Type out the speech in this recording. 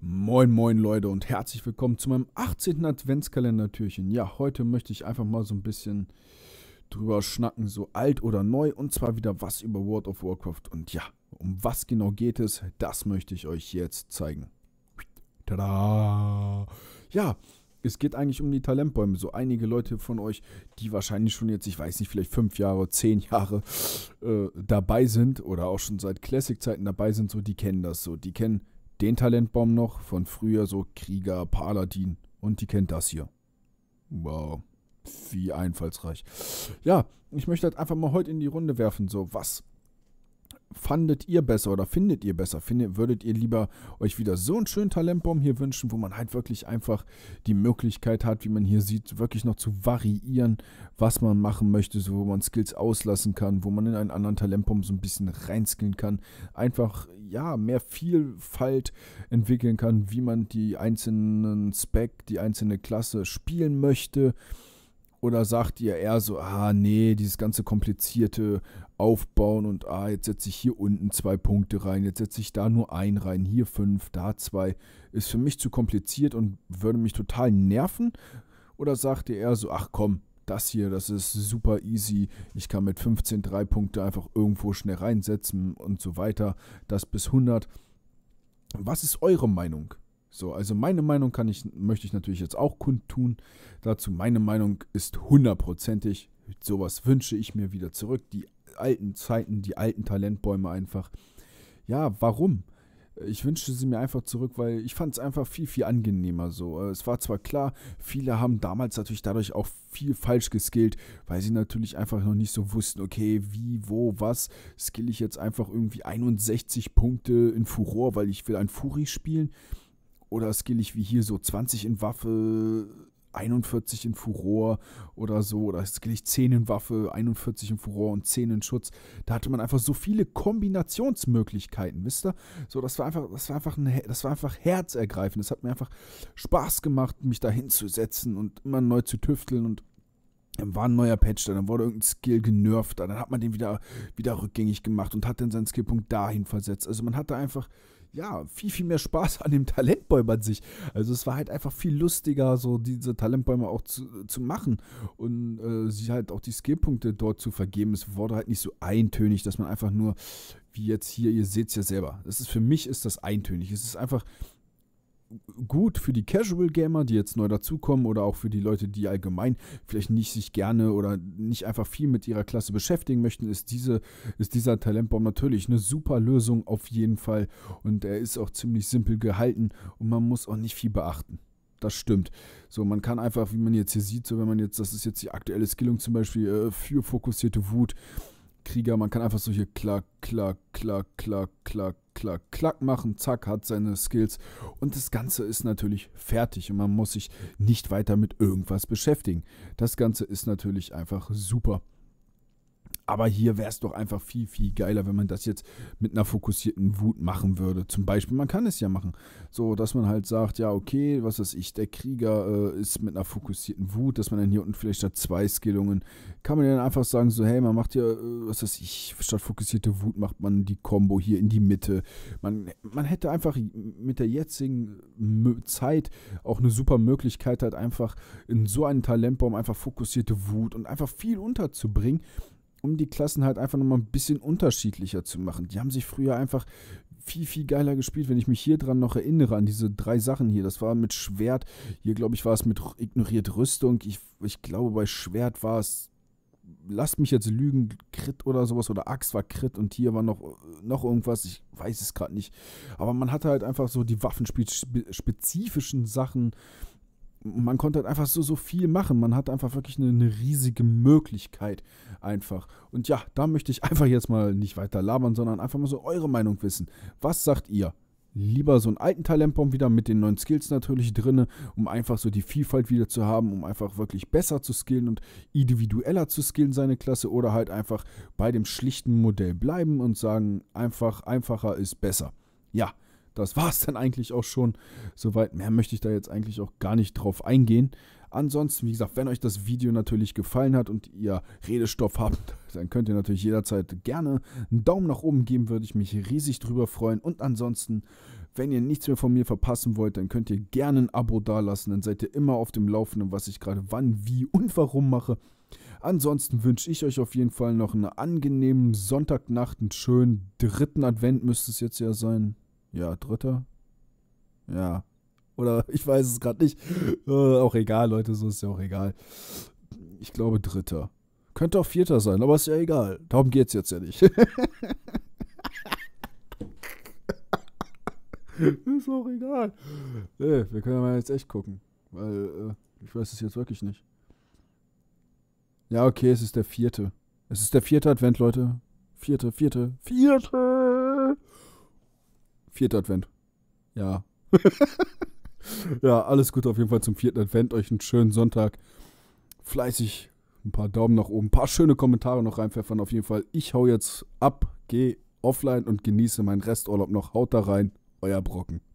Moin, moin Leute und herzlich willkommen zu meinem 18. Adventskalender-Türchen. Ja, heute möchte ich einfach mal so ein bisschen drüber schnacken, so alt oder neu und zwar wieder was über World of Warcraft. Und ja, um was genau geht es, das möchte ich euch jetzt zeigen. Tada! Ja, es geht eigentlich um die Talentbäume. So einige Leute von euch, die wahrscheinlich schon jetzt, ich weiß nicht, vielleicht fünf Jahre, zehn Jahre äh, dabei sind oder auch schon seit Classic-Zeiten dabei sind, so die kennen das so. Die kennen den Talentbaum noch von früher, so Krieger, Paladin und die kennt das hier. Wow, wie einfallsreich. Ja, ich möchte das einfach mal heute in die Runde werfen, so was fandet ihr besser oder findet ihr besser? Findet, würdet ihr lieber euch wieder so einen schönen Talentbaum hier wünschen, wo man halt wirklich einfach die Möglichkeit hat, wie man hier sieht, wirklich noch zu variieren, was man machen möchte, so wo man Skills auslassen kann, wo man in einen anderen Talentbaum so ein bisschen reinskillen kann, einfach ja, mehr Vielfalt entwickeln kann, wie man die einzelnen Spec, die einzelne Klasse spielen möchte. Oder sagt ihr eher so, ah nee, dieses ganze komplizierte Aufbauen und ah, jetzt setze ich hier unten zwei Punkte rein, jetzt setze ich da nur einen rein, hier fünf, da zwei, ist für mich zu kompliziert und würde mich total nerven? Oder sagt ihr eher so, ach komm, das hier, das ist super easy, ich kann mit 15 drei Punkte einfach irgendwo schnell reinsetzen und so weiter, das bis 100. Was ist eure Meinung? So, also meine Meinung kann ich, möchte ich natürlich jetzt auch kundtun. Dazu meine Meinung ist hundertprozentig. Sowas wünsche ich mir wieder zurück. Die alten Zeiten, die alten Talentbäume einfach. Ja, warum? Ich wünschte sie mir einfach zurück, weil ich fand es einfach viel, viel angenehmer so. Es war zwar klar, viele haben damals natürlich dadurch auch viel falsch geskillt, weil sie natürlich einfach noch nicht so wussten, okay, wie, wo, was skill ich jetzt einfach irgendwie 61 Punkte in Furor, weil ich will ein Furi spielen. Oder skill ich wie hier so 20 in Waffe, 41 in Furor oder so. Oder skill ich 10 in Waffe, 41 in Furor und 10 in Schutz. Da hatte man einfach so viele Kombinationsmöglichkeiten, wisst ihr? So, das war einfach, das war einfach, ein, das war einfach herzergreifend. Es hat mir einfach Spaß gemacht, mich da hinzusetzen und immer neu zu tüfteln und dann war ein neuer Patch da, dann wurde irgendein Skill genervt, dann hat man den wieder, wieder rückgängig gemacht und hat dann seinen Skillpunkt dahin versetzt. Also man hatte einfach ja, viel, viel mehr Spaß an dem Talentbäum an sich. Also es war halt einfach viel lustiger, so diese Talentbäume auch zu, zu machen und äh, sie halt auch die Skillpunkte dort zu vergeben. Es wurde halt nicht so eintönig, dass man einfach nur, wie jetzt hier, ihr seht es ja selber. Das ist, für mich ist das eintönig. Es ist einfach gut für die Casual Gamer, die jetzt neu dazukommen oder auch für die Leute, die allgemein vielleicht nicht sich gerne oder nicht einfach viel mit ihrer Klasse beschäftigen möchten, ist, diese, ist dieser Talentbaum natürlich eine super Lösung auf jeden Fall und er ist auch ziemlich simpel gehalten und man muss auch nicht viel beachten. Das stimmt. So, man kann einfach, wie man jetzt hier sieht, so wenn man jetzt, das ist jetzt die aktuelle Skillung zum Beispiel äh, für fokussierte Wut, Krieger. Man kann einfach so hier klack, klack, klack, klack, klack, klack, klack machen. Zack, hat seine Skills. Und das Ganze ist natürlich fertig und man muss sich nicht weiter mit irgendwas beschäftigen. Das Ganze ist natürlich einfach super. Aber hier wäre es doch einfach viel, viel geiler, wenn man das jetzt mit einer fokussierten Wut machen würde. Zum Beispiel, man kann es ja machen. So, dass man halt sagt, ja, okay, was weiß ich, der Krieger äh, ist mit einer fokussierten Wut, dass man dann hier unten vielleicht statt zwei Skillungen, kann man dann einfach sagen, so, hey, man macht hier, äh, was weiß ich, statt fokussierte Wut macht man die Combo hier in die Mitte. Man, man hätte einfach mit der jetzigen Zeit auch eine super Möglichkeit, halt einfach in so einen Talentbaum einfach fokussierte Wut und einfach viel unterzubringen um die Klassen halt einfach nochmal ein bisschen unterschiedlicher zu machen. Die haben sich früher einfach viel, viel geiler gespielt, wenn ich mich hier dran noch erinnere, an diese drei Sachen hier. Das war mit Schwert, hier glaube ich war es mit ignoriert Rüstung. Ich, ich glaube bei Schwert war es, lasst mich jetzt lügen, Crit oder sowas oder Axt war Crit und hier war noch, noch irgendwas, ich weiß es gerade nicht. Aber man hatte halt einfach so die waffenspezifischen Sachen man konnte halt einfach so, so viel machen. Man hat einfach wirklich eine, eine, riesige Möglichkeit einfach. Und ja, da möchte ich einfach jetzt mal nicht weiter labern, sondern einfach mal so eure Meinung wissen. Was sagt ihr? Lieber so einen alten Talentbaum wieder mit den neuen Skills natürlich drin, um einfach so die Vielfalt wieder zu haben, um einfach wirklich besser zu skillen und individueller zu skillen seine Klasse oder halt einfach bei dem schlichten Modell bleiben und sagen, einfach einfacher ist besser. Ja, das war es dann eigentlich auch schon. Soweit mehr möchte ich da jetzt eigentlich auch gar nicht drauf eingehen. Ansonsten, wie gesagt, wenn euch das Video natürlich gefallen hat und ihr Redestoff habt, dann könnt ihr natürlich jederzeit gerne einen Daumen nach oben geben, würde ich mich riesig drüber freuen. Und ansonsten, wenn ihr nichts mehr von mir verpassen wollt, dann könnt ihr gerne ein Abo dalassen, dann seid ihr immer auf dem Laufenden, was ich gerade wann, wie und warum mache. Ansonsten wünsche ich euch auf jeden Fall noch eine angenehme Sonntagnacht, einen schönen dritten Advent müsste es jetzt ja sein. Ja, dritter. Ja. Oder ich weiß es gerade nicht. Äh, auch egal, Leute, so ist ja auch egal. Ich glaube dritter. Könnte auch vierter sein, aber ist ja egal. Darum geht es jetzt ja nicht. ist auch egal. Nee, wir können ja mal jetzt echt gucken. Weil äh, ich weiß es jetzt wirklich nicht. Ja, okay, es ist der vierte. Es ist der vierte Advent, Leute. Vierte, vierte, vierte. Vierter Advent. Ja. ja, alles Gute auf jeden Fall zum vierten Advent. Euch einen schönen Sonntag. Fleißig ein paar Daumen nach oben, ein paar schöne Kommentare noch reinpfeffern. Auf jeden Fall, ich hau jetzt ab, gehe offline und genieße meinen Resturlaub noch. Haut da rein, euer Brocken.